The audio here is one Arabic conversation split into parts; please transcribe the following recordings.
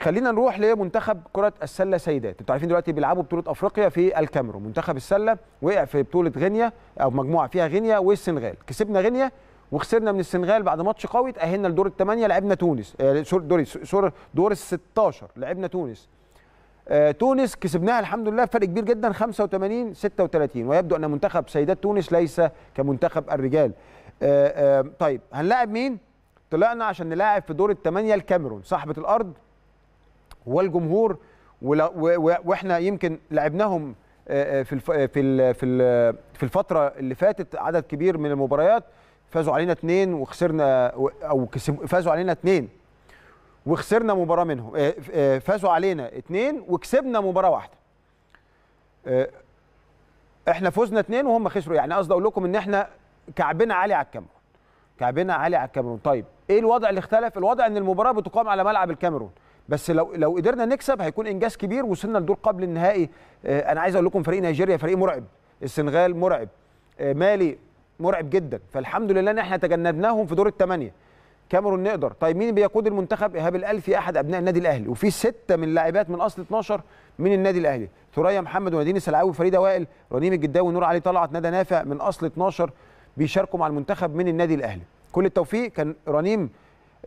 خلينا نروح لمنتخب كره السله سيدات انتوا عارفين دلوقتي بيلعبوا بطوله افريقيا في الكاميرون منتخب السله وقع في بطوله غينيا او مجموعه فيها غينيا والسنغال كسبنا غينيا وخسرنا من السنغال بعد ماتش قوي تاهلنا لدور الثمانيه لعبنا تونس آه، دور دور دور ال 16 لعبنا تونس آه، تونس كسبناها الحمد لله فرق كبير جدا 85 36 ويبدو ان منتخب سيدات تونس ليس كمنتخب الرجال آه، طيب هنلاعب مين طلعنا عشان نلاعب في دور الثمانيه الكاميرون صاحبه الارض والجمهور واحنا يمكن لعبناهم آه، آه، في آه، في في في الفتره اللي فاتت عدد كبير من المباريات فازوا علينا اثنين وخسرنا او فازوا علينا اثنين وخسرنا مباراه منهم فازوا علينا اثنين وكسبنا مباراه واحده احنا فزنا اثنين وهم خسروا يعني قصدي اقول لكم ان احنا كعبنا عالي على الكاميرون كعبنا عالي على الكاميرون طيب ايه الوضع اللي اختلف الوضع ان المباراه بتقام على ملعب الكاميرون بس لو لو قدرنا نكسب هيكون انجاز كبير وصلنا لدور قبل النهائي آه، انا عايز اقول لكم فريق نيجيريا فريق مرعب السنغال مرعب آه، مالي مرعب جدا فالحمد لله ان احنا تجنبناهم في دور الثمانيه كاميرون نقدر طيب مين بيقود المنتخب ايهاب الالفي احد ابناء النادي الاهلي وفي سته من لاعبات من اصل 12 من النادي الاهلي ثريا محمد ونادين السلعاوي وفريده وائل رنيم الجداوي ونور علي طلعت ندى نافع من اصل 12 بيشاركوا مع المنتخب من النادي الاهلي كل التوفيق كان رنيم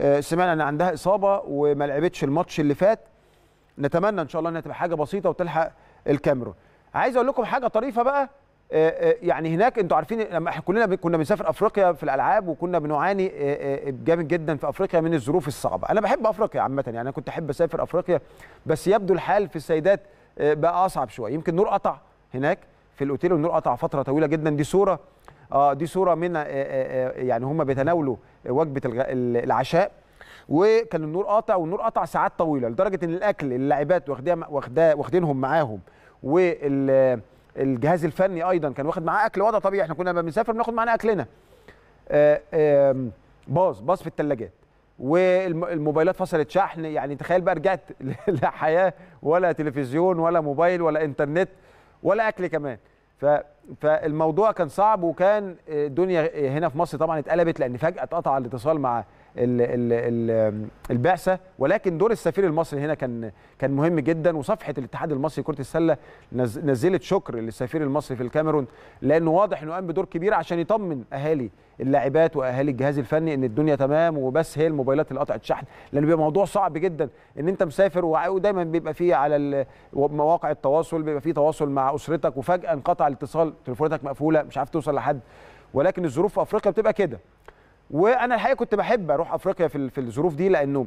آه، سمعنا ان عندها اصابه وما لعبتش الماتش اللي فات نتمنى ان شاء الله انها تبقى حاجه بسيطه وتلحق الكاميرون عايز اقول لكم حاجه طريفه بقى آه، آه، يعني هناك انتوا عارفين لما احنا كلنا كنا بنسافر افريقيا في الالعاب وكنا بنعاني جامد جدا في افريقيا من الظروف الصعبه انا بحب افريقيا عامه يعني انا كنت احب اسافر افريقيا بس يبدو الحال في السيدات بقى اصعب شويه يمكن نور قطع هناك في الاوتيل والنور قطع فتره طويله جدا دي صوره اه دي صوره من آه، آه، آه، يعني هم بيتناولوا وجبه العشاء وكان النور قاطع والنور قطع ساعات طويله لدرجه ان الاكل اللاعبات واخدينهم معاهم والجهاز الفني ايضا كان واخد معاه اكل وضع طبيعي احنا كنا لما بنسافر بناخد معانا اكلنا باظ باظ في الثلاجات والموبايلات فصلت شحن يعني تخيل بقى رجعت لحياه ولا تلفزيون ولا موبايل ولا انترنت ولا اكل كمان ف فالموضوع كان صعب وكان الدنيا هنا في مصر طبعا اتقلبت لان فجاه اتقطع الاتصال مع الـ الـ الـ البعثه ولكن دور السفير المصري هنا كان كان مهم جدا وصفحه الاتحاد المصري لكره السله نزلت شكر للسفير المصري في الكاميرون لانه واضح انه قام بدور كبير عشان يطمن اهالي اللاعبات واهالي الجهاز الفني ان الدنيا تمام وبس هي الموبايلات اللي قطعت شحن لان بيبقى موضوع صعب جدا ان انت مسافر ودايما بيبقى فيه على مواقع التواصل بيبقى فيه تواصل مع اسرتك وفجاه انقطع الاتصال تليفوناتك مقفوله مش عارف توصل لحد ولكن الظروف في افريقيا بتبقى كده وانا الحقيقه كنت بحب اروح افريقيا في, في الظروف دي لانه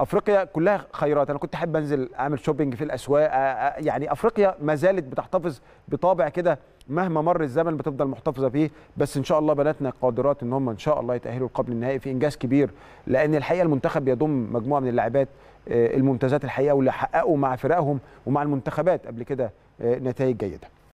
افريقيا كلها خيرات انا كنت احب انزل اعمل شوبينج في الاسواق يعني افريقيا ما زالت بتحتفظ بطابع كده مهما مر الزمن بتفضل محتفظه بيه بس ان شاء الله بناتنا قادرات ان هم ان شاء الله يتاهلوا القبل النهائي في انجاز كبير لان الحقيقه المنتخب يضم مجموعه من اللاعبات آه، الممتازات الحقيقه واللي حققوا مع فرقهم ومع المنتخبات قبل كده آه، نتائج جيده